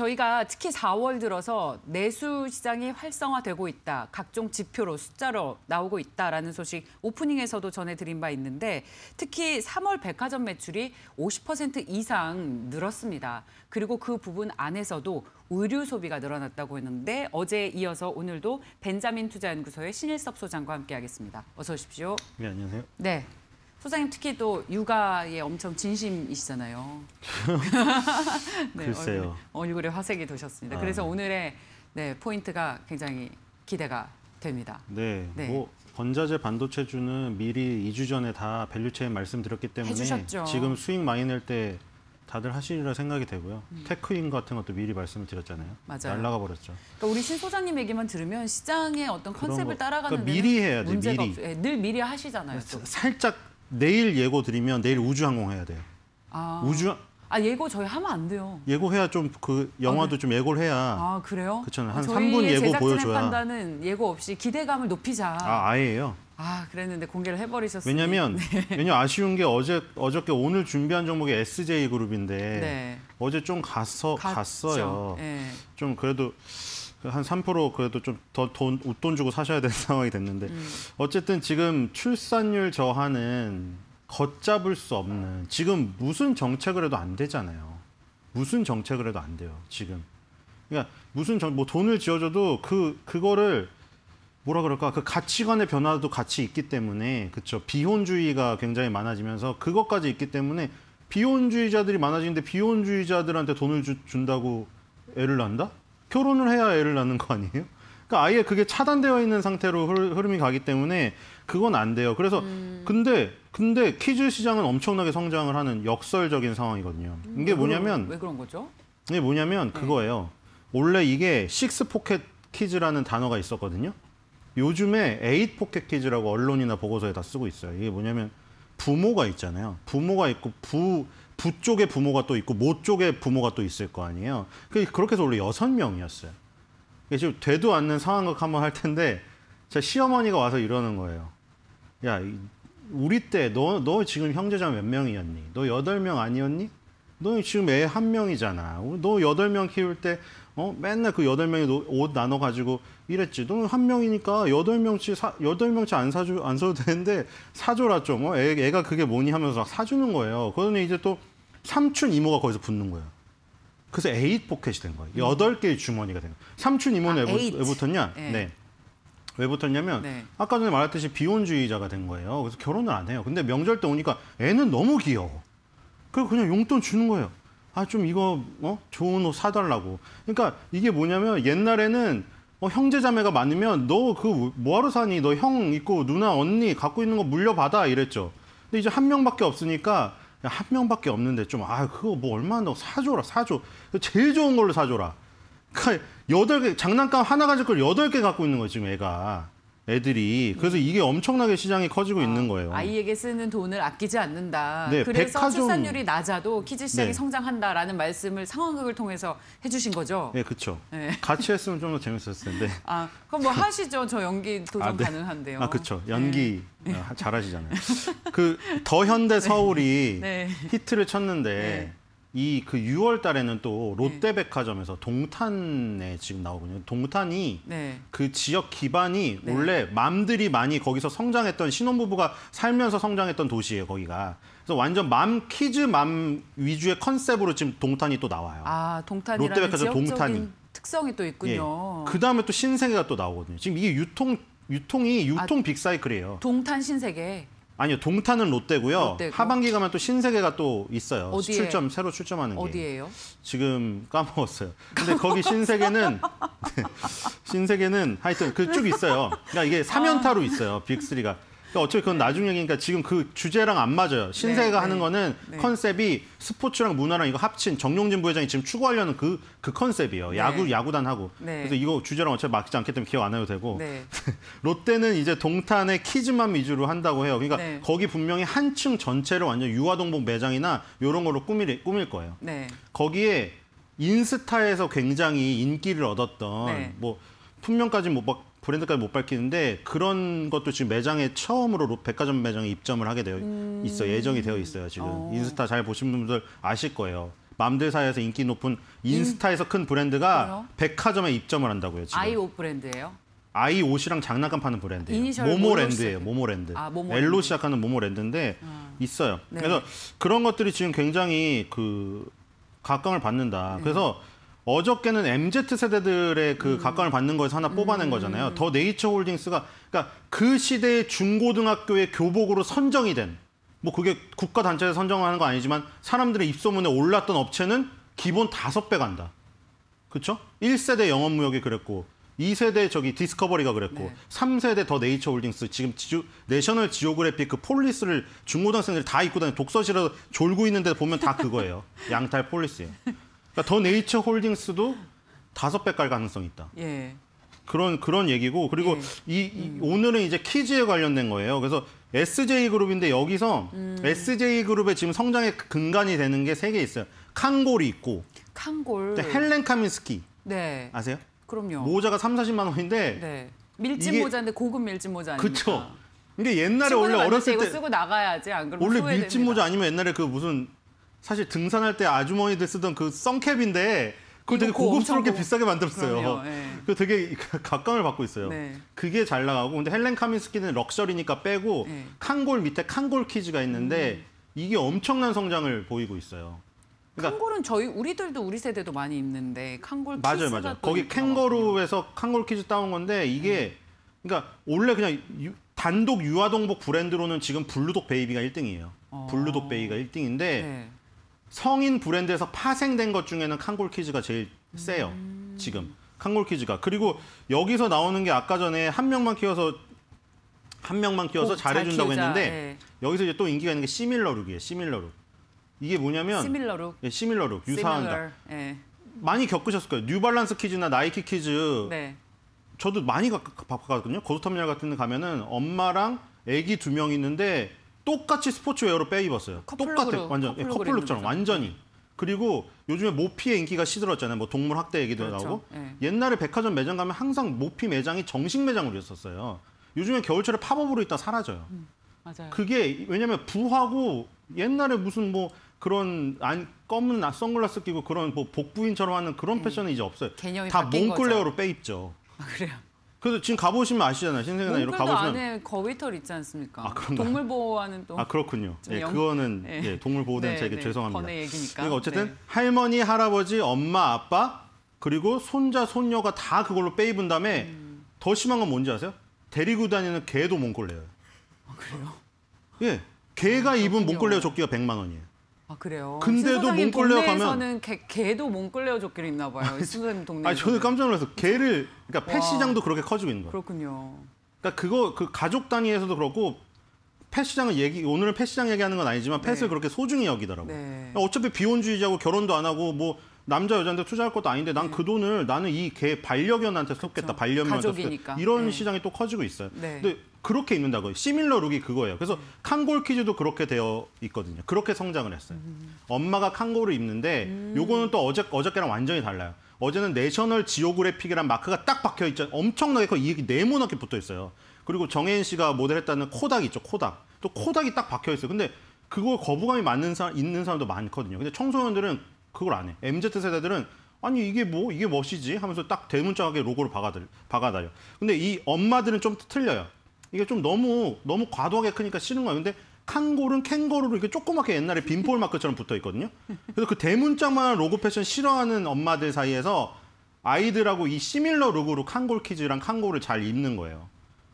저희가 특히 4월 들어서 내수 시장이 활성화되고 있다. 각종 지표로 숫자로 나오고 있다라는 소식 오프닝에서도 전해드린 바 있는데 특히 3월 백화점 매출이 50% 이상 늘었습니다. 그리고 그 부분 안에서도 의류 소비가 늘어났다고 했는데 어제에 이어서 오늘도 벤자민 투자연구소의 신일섭 소장과 함께하겠습니다. 어서 오십시오. 네, 안녕하세요. 네. 소장님 특히 또 육아에 엄청 진심이시잖아요. 네, 글쎄요. 얼굴, 에 화색이 도셨습니다. 아. 그래서 오늘의 네, 포인트가 굉장히 기대가 됩니다. 네, 네. 뭐 원자재 반도체주는 미리 이주 전에 다 밸류체인 말씀드렸기 때문에 해주셨죠. 지금 수익 많이 낼 때 다들 하시리라 생각이 되고요. 음. 테크인 같은 것도 미리 말씀을 드렸잖아요. 맞아요. 날라가 버렸죠. 그러니까 우리 신 소장님 얘기만 들으면 시장의 어떤 컨셉을 거, 따라가는 그러니까 미리 해야 돼. 미리. 네, 늘 미리 하시잖아요. 또. 살짝 내일 예고 드리면 내일 우주항공 해야 돼요. 아. 우주 아 예고 저희 하면 안 돼요. 예고해야 좀 그 영화도 아, 네. 좀 예고를 해야. 아 그래요? 그렇잖아요. 한 3분 예고 보여줘야. 판단은 예고 없이 기대감을 높이자. 아 아예요. 아 그랬는데 공개를 해버리셨어요. 왜냐면 네. 왜냐 아쉬운 게 어제 어저께 오늘 준비한 종목이 SJ 그룹인데 네. 어제 좀 갔어 갔어요좀 예. 그래도 한3% 그래도 좀 더 돈 웃돈 주고 사셔야 되는 상황이 됐는데 음. 어쨌든 지금 출산율 저하는 걷잡을 수 없는 지금 무슨 정책을 해도 안 되잖아요. 무슨 정책을 해도 안 돼요. 지금 그러니까 무슨 정, 뭐 돈을 지어줘도 그 그거를 뭐라 그럴까 그 가치관의 변화도 같이 있기 때문에 그쵸 비혼주의가 굉장히 많아지면서 그것까지 있기 때문에 비혼주의자들이 많아지는데 비혼주의자들한테 돈을 주, 준다고 애를 난다? 결혼을 해야 애를 낳는 거 아니에요? 그러니까 아예 그게 차단되어 있는 상태로 흐름이 가기 때문에 그건 안 돼요. 그래서 음. 근데 근데 키즈 시장은 엄청나게 성장을 하는 역설적인 상황이거든요. 음, 이게 뭐냐면 왜 그런 거죠? 이게 뭐냐면 네. 그거예요. 원래 이게 식스 포켓 키즈라는 단어가 있었거든요. 요즘에 에잇 포켓 키즈라고 언론이나 보고서에 다 쓰고 있어요. 이게 뭐냐면 부모가 있잖아요. 부모가 있고 부부 쪽에 부모가 또 있고 모 쪽에 부모가 또 있을 거 아니에요. 그 그렇게 해서 원래 여섯 명이었어요. 지금 되도 않는 상황극 한번 할 텐데 제 시어머니가 와서 이러는 거예요. 야, 우리 때 너 너 지금 형제자 몇 명이었니? 너 여덟 명 아니었니? 너 지금 애 한 명이잖아. 너 여덟 명 키울 때 어? 맨날 그 여덟 명이 옷 나눠 가지고 이랬지. 너는 한 명이니까 여덟 명치 여덟 명치 안사줘안 써도 되는데 사줘라 좀. 어? 애, 가 그게 뭐니 하면서 사주는 거예요. 그러더니 이제 또 삼촌 이모가 거기서 붙는 거예요. 그래서 에잇 포켓이 된 거예요. 여덟 개의 주머니가 된 거예요. 삼촌 이모는 아, 왜, 왜, 붙었냐? 네. 네. 왜 붙었냐면 네. 아까 전에 말했듯이 비혼주의자가 된 거예요. 그래서 결혼을 안 해요. 근데 명절 때 오니까 애는 너무 귀여워. 그래서 그냥 용돈 주는 거예요. 아 좀 이거 어? 좋은 옷 사달라고. 그러니까 이게 뭐냐면 옛날에는 어, 형제자매가 많으면 너 그 뭐하러 사니? 너 형 있고 누나 언니 갖고 있는 거 물려받아 이랬죠. 근데 이제 한 명밖에 없으니까 한 명밖에 없는데 좀 아 그거 뭐 얼마 나 사줘라 사줘 제일 좋은 걸로 사줘라 그러니까 여덟 개 장난감 하나 가질 걸 여덟 개 갖고 있는 거예 지금 애가 애들이 그래서 음. 이게 엄청나게 시장이 커지고 아, 있는 거예요. 아이에게 쓰는 돈을 아끼지 않는다. 네, 그래서 백화점... 출산율이 낮아도 키즈 시장이 네. 성장한다라는 말씀을 상황극을 통해서 해주신 거죠. 네, 그렇죠. 네. 같이 했으면 좀 더 재밌었을 텐데. 아, 그럼 뭐 하시죠. 저 연기 도전 아, 네. 가능한데요. 아, 그렇죠. 연기 네. 아, 잘하시잖아요. 그 더 현대 네. 서울이 히트를 쳤는데 이그 6월 달에는 또 네. 롯데백화점에서 동탄에 지금 나오거든요. 동탄이 네. 그 지역 기반이 네. 원래 맘들이 많이 거기서 성장했던 신혼부부가 살면서 성장했던 도시예요, 거기가. 그래서 완전 맘 키즈 맘 위주의 컨셉으로 지금 동탄이 또 나와요. 아, 동탄이 롯데백화점 동탄이 특성이 또 있군요. 예. 그다음에 또 신세계가 또 나오거든요. 지금 이게 유통 유통이 아, 유통 아, 빅사이클이에요. 동탄 신세계. 아니요, 동탄은 롯데고요. 롯데고. 하반기 가면 또 신세계가 또 있어요. 어디에? 출점 새로 출점하는 게. 어디예요? 지금 까먹었어요. 근데 거기 신세계는 네, 신세계는 하여튼 그쪽 있어요. 그러니까 이게 3연타로 있어요. 빅3가. 그러니까 어차피 그건 나중 얘기니까 지금 그 주제랑 안 맞아요. 신세가 네, 네, 하는 네, 거는 네. 컨셉이 스포츠랑 문화랑 이거 합친 정용진 부회장이 지금 추구하려는 그, 그 컨셉이에요. 네. 야구, 야구단하고. 네. 그래서 이거 주제랑 어차피 맞지 않기 때문에 기억 안 해도 되고. 롯데는 이제 동탄의 키즈만 위주로 한다고 해요. 그러니까 거기 분명히 한층 전체를 완전 유아동복 매장이나 이런 걸로 꾸밀, 꾸밀 거예요. 거기에 인스타에서 굉장히 인기를 얻었던 뭐 품명까지 뭐막 브랜드까지 못 밝히는데 그런 것도 지금 매장에 처음으로 백화점 매장에 입점을 하게 되어 음. 있어 예정이 되어 있어요 지금 어. 인스타 잘 보신 분들 아실 거예요. 맘들 사이에서 인기 높은 인스타에서 음. 큰 브랜드가 그래요? 백화점에 입점을 한다고요. 지금. 아이옷 브랜드예요? 아이 옷이랑 장난감 파는 브랜드예요. 모모랜드예요. 모모랜드. 아, 모모랜로 시작하는 모모랜드인데 음. 아. 있어요. 네. 그래서 그런 것들이 지금 굉장히 그 각광을 받는다. 네. 그래서 어저께는 MZ 세대들의 그 음. 각광을 받는 거에서 하나 뽑아낸 음. 거잖아요. 더 네이처홀딩스가 그러니까 그 시대의 중고등학교의 교복으로 선정이 된 뭐 그게 국가 단체에서 선정하는 거 아니지만 사람들의 입소문에 올랐던 업체는 기본 다섯 배 간다. 그렇죠? 1세대 영업무역이 그랬고 2세대 저기 디스커버리가 그랬고 네. 3세대 더 네이처홀딩스 지금 지주, 내셔널 지오그래픽 그 폴리스를 중고등학생들이 다 입고 다니는 독서실에서 졸고 있는데 보면 다 그거예요. 양탈 폴리스예요. 그러니까 더 네이처 홀딩스도 다섯 배 깔 가능성이 있다. 예. 그런 그런 얘기고 그리고 예. 이, 이 음. 오늘은 이제 키즈에 관련된 거예요. 그래서 SJ 그룹인데 여기서 음. SJ 그룹의 지금 성장의 근간이 되는 게 세 개 있어요. 칸골이 있고 칸골 헬렌 카민스키 네. 아세요? 그럼요. 모자가 3, 40만 원인데 네. 밀짚 이게... 모자인데 고급 밀짚 모자 아니까 그렇죠. 근데 옛날에 원래 어렸을 때 이거 쓰고 나가야지 안 그러면 원래 밀짚 모자 아니면 옛날에 그 무슨 사실 등산할 때 아주머니들 쓰던 그 썬캡인데 그걸 되게 고급스럽게 비싸게 만들었어요. 그 네. 되게 각광을 받고 있어요. 네. 그게 잘 나가고 근데 헬렌 카민스키는 럭셔리니까 빼고 네. 칸골 밑에 칸골 키즈가 있는데 음. 이게 엄청난 성장을 보이고 있어요. 그러니까 칸골은 저희 우리들도 우리 세대도 많이 입는데 칸골 키즈 맞아요, 맞아요. 거기 캥거루에서 칸골 키즈 따온 건데 이게 네. 그러니까 원래 그냥 유, 단독 유아동복 브랜드로는 지금 블루독 베이비가 1등이에요. 어. 블루독 베이가 1등인데 성인 브랜드에서 파생된 것 중에는 칸골 키즈가 제일 세요. 음. 지금 칸골 키즈가 그리고 여기서 나오는 게 아까 전에 한 명만 키워서 한 명만 키워서 잘해준다고 키우자. 했는데 네. 여기서 이제 또 인기가 있는 게 시밀러룩이에요. 시밀러룩 이게 뭐냐면 시밀러룩 예, 시밀러룩 유사한다. 네. 예. 많이 겪으셨을 거예요. 뉴발란스 키즈나 나이키 키즈 네. 저도 많이 가봤거든요. 고스터미널 같은 데 가면은 엄마랑 아기 두 명 있는데 똑같이 스포츠웨어로 빼입었어요. 똑같아 완전 예, 커 커플룩처럼 완전히. 네. 그리고 요즘에 모피의 인기가 시들었잖아요. 뭐 동물 학대 얘기도 그렇죠. 나오고 네. 옛날에 백화점 매장 가면 항상 모피 매장이 정식 매장으로 있었어요. 요즘에 겨울철에 팝업으로 있다 사라져요. 음, 맞아요. 그게 왜냐면 부하고 옛날에 무슨 뭐 그런 안 검은 선글라스 끼고 그런 뭐 복부인처럼 하는 그런 음. 패션은 네. 이제 없어요. 개념이 다 몽클레어로 빼입죠. 아, 그래요. 그래서 지금 가보시면 아시잖아요. 신생아나 이런 가보시면 안에 거위털 있지 않습니까? 아, 그 동물 보호와는 또아 그렇군요. 예, 영... 그거는 네. 예, 동물 보호된 네, 에게 네. 죄송합니다. 번의 얘기니까. 그러니까 어쨌든 네. 할머니, 할아버지, 엄마, 아빠 그리고 손자, 손녀가 다 그걸로 빼입은 다음에 음... 더 심한 건 뭔지 아세요? 데리고 다니는 개도 몽골레어요. 아, 그래요? 예, 개가 아, 입은 몽골레어 조끼가 100만 원이에요. 아 그래요. 근데도 몽골레어 가면 개, 개도 몽골레어 조끼를 입나 봐요. 순선 동네. 아 저는 깜짝 놀라서 개를 그러니까 펫 시장도 그렇게 커지고 있는 거예요. 그렇군요. 그러니까 그거 그 가족 단위에서도 그렇고 펫 시장은 얘기 오늘은 펫 시장 얘기하는 건 아니지만 펫을 네. 그렇게 소중히 여기더라고 네. 그러니까 어차피 비혼주의자고 결혼도 안 하고 뭐 남자 여자한테 투자할 것도 아닌데 난그 네. 그 돈을 나는 이 개 반려견한테 쏟겠다. 반려묘한테 이런 네. 시장이 또 커지고 있어요. 네. 근데 그렇게 입는다고요. 시밀러 룩이 그거예요. 그래서 칸골 퀴즈도 그렇게 되어 있거든요. 그렇게 성장을 했어요. 엄마가 칸골을 입는데 음. 요거는 또 어제, 어저께랑 완전히 달라요. 어제는 내셔널 지오그래픽이란 마크가 딱 박혀 있죠. 엄청나게 커 그 이게 네모나게 붙어 있어요. 그리고 정혜인 씨가 모델했다는 코닥 있죠. 코닥. 또 코닥이 딱 박혀 있어요. 근데 그거 거부감이 맞는 사람 있는 사람도 많거든요. 근데 청소년들은 그걸 안 해. MZ 세대들은 아니 이게 뭐 이게 멋이지 하면서 딱 대문짝하게 로고를 박아들 박아다요. 근데 이 엄마들은 좀 틀려요. 이게 좀 너무 너무 과도하게 크니까 싫은 거예요. 근데 칸골은 캥거루로 이렇게 조그맣게 옛날에 빈폴 마크처럼 붙어 있거든요. 그래서 그대문짝만 로고 패션 싫어하는 엄마들 사이에서 아이들하고 이 시밀러 룩으로 칸골 키즈랑 칸골을 잘 입는 거예요.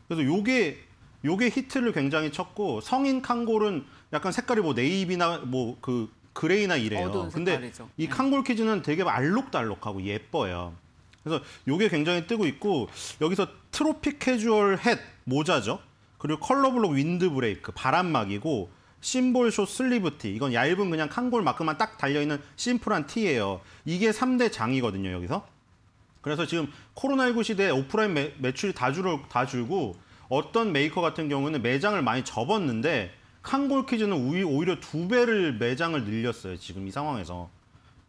그래서 요게 요게 히트를 굉장히 쳤고 성인 칸골은 약간 색깔이 뭐 네이비나 뭐 그 그레이나 이래요. 근데 이 네. 칸골 키즈는 되게 알록달록하고 예뻐요. 그래서 요게 굉장히 뜨고 있고 여기서 트로피 캐주얼 햇 모자죠. 그리고 컬러블록 윈드 브레이크 바람막이고 심볼 쇼 슬리브티 이건 얇은 그냥 칸골 마크만 딱 달려있는 심플한 티예요. 이게 3대 장이거든요 여기서. 그래서 지금 코로나19 시대에 오프라인 매, 매출이 다, 줄다 줄고 어떤 메이커 같은 경우는 매장을 많이 접었는데 칸골 퀴즈는 오히려 두 배를 매장을 늘렸어요 지금 이 상황에서.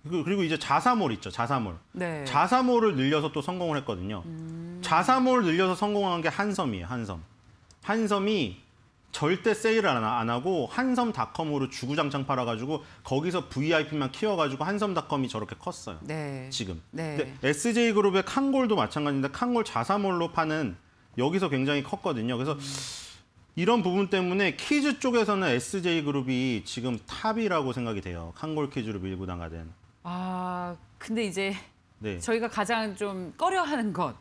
그, 그리고 이제 자사몰 있죠. 자사몰. 네. 자사몰을 늘려서 또 성공을 했거든요. 음... 자사몰 늘려서 성공한 게 한섬이에요. 한섬. 한섬이 절대 세일을 안 하고 한섬닷컴으로 주구장창 팔아가지고 거기서 VIP만 키워가지고 한섬닷컴이 저렇게 컸어요. 네. 지금. 네. 근데 SJ그룹의 칸골도 마찬가지인데 칸골 자사몰로 파는 여기서 굉장히 컸거든요. 그래서 음... 이런 부분 때문에 키즈 쪽에서는 SJ그룹이 지금 탑이라고 생각이 돼요. 칸골 키즈로 밀고 나가된. 아, 근데 이제 네. 저희가 가장 좀 꺼려하는 것.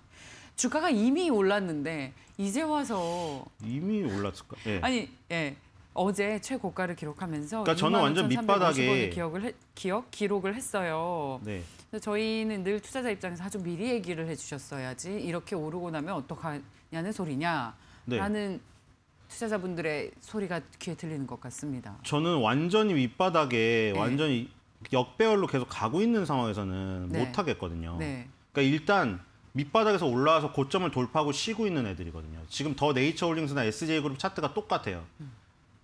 주가가 이미 올랐는데 이제 와서 이미 올랐을까? 네. 아니, 예. 어제 최고가를 기록하면서 그러니까 저는 완전 밑바닥에 기억을 해, 기억 기록을 했어요. 네. 저희는 늘 투자자 입장에서 아주 미리 얘기를 해주셨어야지 이렇게 오르고 나면 어떡하냐는 소리냐 라는 네. 투자자분들의 소리가 귀에 들리는 것 같습니다. 저는 완전히 밑바닥에 네. 완전히 역배열로 계속 가고 있는 상황에서는 네. 못 하겠거든요. 네. 그러니까 일단 밑바닥에서 올라와서 고점을 돌파하고 쉬고 있는 애들이거든요. 지금 더 네이처홀딩스나 SJ그룹 차트가 똑같아요. 음.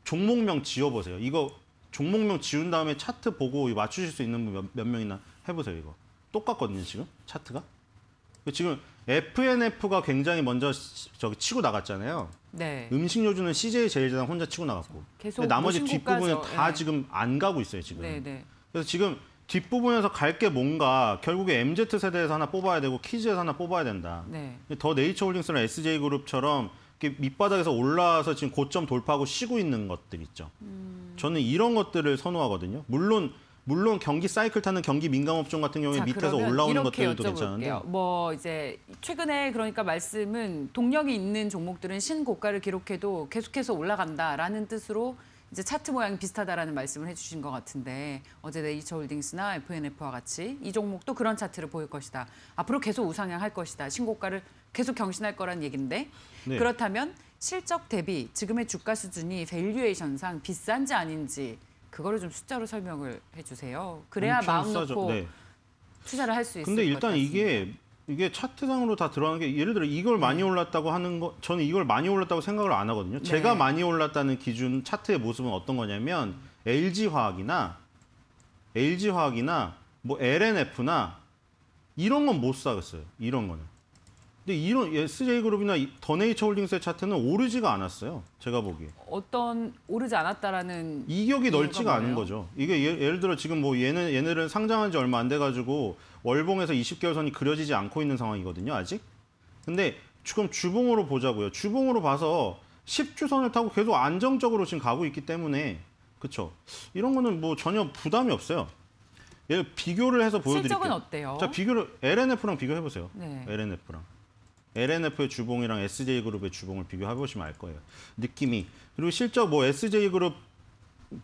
종목명 지어보세요. 이거 종목명 지운 다음에 차트 보고 맞추실 수 있는 분 몇 명이나 해보세요. 이거 똑같거든요. 지금 차트가. 그 지금 FNF가 굉장히 먼저 저기 치고 나갔잖아요. 네. 음식료주는 CJ 제일제당 혼자 치고 나갔고. 계속 근데 나머지 뒷부분은 다 네. 지금 안 가고 있어요. 지금. 네, 네. 그래서 지금 뒷부분에서 갈 게 뭔가 결국에 MZ 세대에서 하나 뽑아야 되고 키즈에서 하나 뽑아야 된다. 네. 더 네이처홀딩스나 SJ 그룹처럼 밑바닥에서 올라와서 지금 고점 돌파하고 쉬고 있는 것들 있죠. 음... 저는 이런 것들을 선호하거든요. 물론 물론 경기 사이클 타는 경기 민감 업종 같은 경우에 자, 밑에서 올라오는 것들도 괜찮은데 뭐 이제 최근에 그러니까 말씀은 동력이 있는 종목들은 신고가를 기록해도 계속해서 올라간다라는 뜻으로 이제 차트 모양이 비슷하다라는 말씀을 해주신 것 같은데 어제 네이처홀딩스나 FNF와 같이 이 종목도 그런 차트를 보일 것이다. 앞으로 계속 우상향할 것이다. 신고가를 계속 경신할 거란 얘긴데 네. 그렇다면 실적 대비 지금의 주가 수준이 밸류에이션상 비싼지 아닌지 그거를 좀 숫자로 설명을 해주세요. 그래야 마음 싸죠. 놓고 네. 투자를 할 수 있을 것 같습니다. 근데 일단 이게 이게 차트상으로 다 들어가는 게 예를 들어 이걸 많이 네. 올랐다고 하는 거 저는 이걸 많이 올랐다고 생각을 안 하거든요. 네. 제가 많이 올랐다는 기준 차트의 모습은 어떤 거냐면 LG 화학이나 LG 화학이나 뭐 LNF나 이런 건못 사겠어요. 이런 거는. 근데 이런 SJ그룹이나 더네이처홀딩스의 차트는 오르지가 않았어요. 제가 보기에. 어떤 오르지 않았다라는 이격이 넓지가 않은 거죠. 이게 예, 를 들어 지금 뭐 얘는 얘네는 상장한 지 얼마 안돼 가지고 월봉에서 20개월 선이 그려지지 않고 있는 상황이거든요, 아직. 근데 지금 주봉으로 보자고요. 주봉으로 봐서 10주선을 타고 계속 안정적으로 지금 가고 있기 때문에 그렇죠. 이런 거는 뭐 전혀 부담이 없어요. 얘 비교를 해서 보여드릴게요. 실적은 어때요? 자, 비교를 LNF랑 비교해 보세요. 네. LNF랑. LNF의 주봉이랑 SJ그룹의 주봉을 비교해보시면 알 거예요. 느낌이. 그리고 실적 뭐 SJ그룹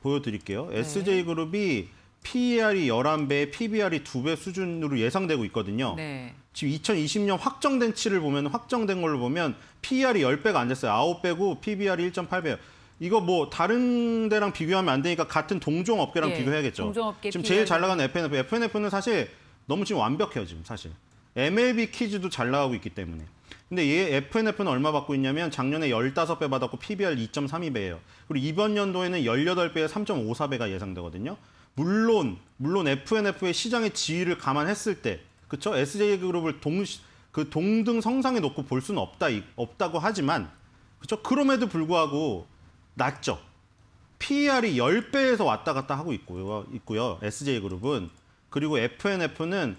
보여드릴게요. 네. SJ그룹이 PER이 11배, PBR이 2배 수준으로 예상되고 있거든요. 네. 지금 2020년 확정된 치를 보면 확정된 걸로 보면 PER이 10배가 안 됐어요. 9배고 PBR이 1.8배예요. 이거 뭐 다른 데랑 비교하면 안 되니까 같은 동종 업계랑 예, 비교해야겠죠. 동종업계 지금 PR이... 제일 잘 나가는 FNF, FNF는 사실 너무 지금 완벽해요, 지금 사실. MLB 퀴즈도잘 나가고 있기 때문에. 근데 얘 FNF는 얼마 받고 있냐면 작년에 15배 받았고 PBR 2.32배예요. 그리고 이번 연도에는 18배에 3.54배가 예상되거든요. 물론 물론 FNF의 시장의 지위를 감안했을 때 그쵸 SJ 그룹을 동시 그 동등 성상에 놓고 볼 수는 없다 없다고 하지만 그쵸 그럼에도 불구하고 낮죠. PER이 10배에서 왔다 갔다 하고 있고요. 있고요. SJ 그룹은 그리고 FNF는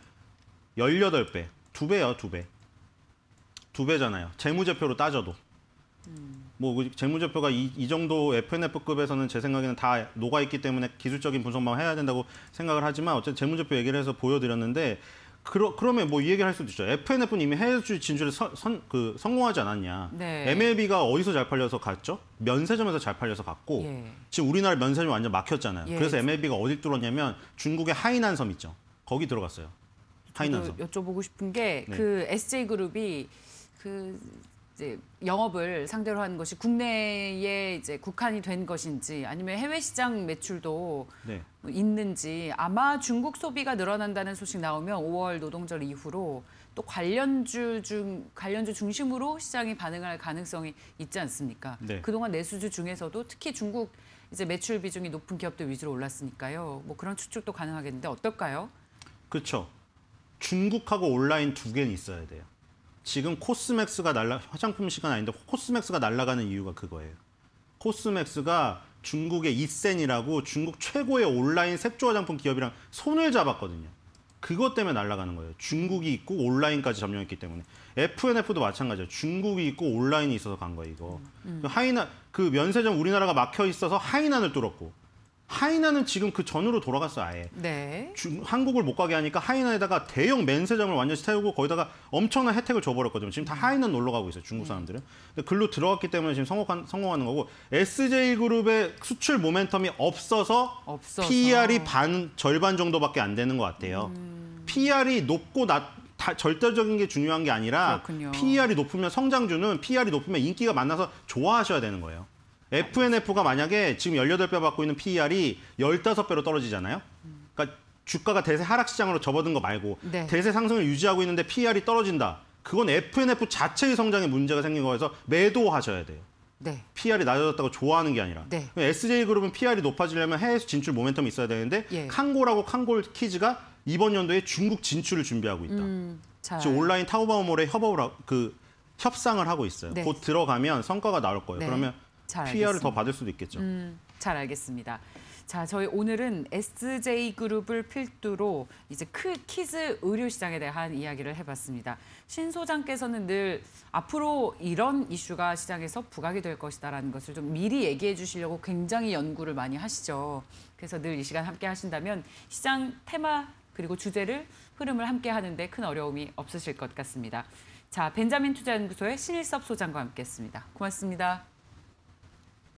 18배. 2배요, 2배. 두 배잖아요. 재무제표로 따져도. 음. 뭐 그 재무제표가 이, 이 정도 FNF급에서는 제 생각에는 다 녹아있기 때문에 기술적인 분석만 해야 된다고 생각을 하지만 어쨌든 재무제표 얘기를 해서 보여드렸는데 그러, 그러면 뭐 이 얘기를 할 수도 있죠. FNF는 이미 해외 진출에 선, 선, 그, 성공하지 않았냐. 네. MLB가 어디서 잘 팔려서 갔죠? 면세점에서 잘 팔려서 갔고 예. 지금 우리나라 면세점 이 완전 막혔잖아요. 예. 그래서 MLB가 어디 뚫었냐면 중국의 하이난 섬 있죠. 거기 들어갔어요. 하이난 섬. 여쭤보고 싶은 게그 네. 그 SJ그룹이 그 이제 영업을 상대로 하는 것이 국내에 이제 국한이 된 것인지 아니면 해외 시장 매출도 네. 있는지 아마 중국 소비가 늘어난다는 소식 나오면 5월 노동절 이후로 또 관련주 중 관련주 중심으로 시장이 반응할 가능성이 있지 않습니까? 네. 그동안 내수주 중에서도 특히 중국 이제 매출 비중이 높은 기업들 위주로 올랐으니까요. 뭐 그런 추측도 가능하겠는데 어떨까요? 그렇죠. 중국하고 온라인 두 개는 있어야 돼요. 지금 코스맥스가 날라 화장품 시간 아닌데 코스맥스가 날라가는 이유가 그거예요. 코스맥스가 중국의 이센이라고 중국 최고의 온라인 색조 화장품 기업이랑 손을 잡았거든요. 그것 때문에 날아가는 거예요. 중국이 있고 온라인까지 점령했기 때문에. FNF도 마찬가지예요. 중국이 있고 온라인이 있어서 간 거예요, 이거. 음. 음. 그 하이난, 그 면세점 우리나라가 막혀 있어서 하이난을 뚫었고. 하이나는 지금 그 전으로 돌아갔어 아예. 네. 주, 한국을 못 가게 하니까 하이나에다가 대형 맨세점을 완전히 세우고 거기다가 엄청난 혜택을 줘버렸거든요. 지금 다 음. 하이나 놀러 가고 있어요 중국 음. 사람들은. 근데 글로 들어갔기 때문에 지금 성공한, 성공하는 거고 SJ 그룹의 수출 모멘텀이 없어서, 없어서. PR이 반 절반 정도밖에 안 되는 것 같아요. 음. PR이 높고 낮다 절대적인 게 중요한 게 아니라 그렇군요. PR이 높으면 성장주는 PR이 높으면 인기가 많아서 좋아하셔야 되는 거예요. FNF가 만약에 지금 18배 받고 있는 PER이 15배로 떨어지잖아요. 그러니까 주가가 대세 하락 시장으로 접어든 거 말고 네. 대세 상승을 유지하고 있는데 PER이 떨어진다. 그건 FNF 자체의 성장에 문제가 생긴 거여서 매도하셔야 돼요. 네. PR이 e 낮아졌다고 좋아하는 게 아니라 네. SJ그룹은 PR이 e 높아지려면 해외 에서 진출 모멘텀이 있어야 되는데 예. 칸고하고 칸골 키즈가 이번 연도에 중국 진출을 준비하고 있다. 음, 지금 온라인 타오바오몰에 협업을 그 협상을 하고 있어요. 네. 곧 들어가면 성과가 나올 거예요. 네. 그러면 잘 피해를 더 받을 수도 있겠죠. 음, 잘 알겠습니다. 자, 저희 오늘은 SJ 그룹을 필두로 이제 크 키즈 의류 시장에 대한 이야기를 해봤습니다. 신 소장께서는 늘 앞으로 이런 이슈가 시장에서 부각이 될 것이다라는 것을 좀 미리 얘기해 주시려고 굉장히 연구를 많이 하시죠. 그래서 늘 이 시간 함께 하신다면 시장 테마 그리고 주제를 흐름을 함께 하는데 큰 어려움이 없으실 것 같습니다. 자, 벤자민 투자연구소의 신일섭 소장과 함께했습니다. 고맙습니다.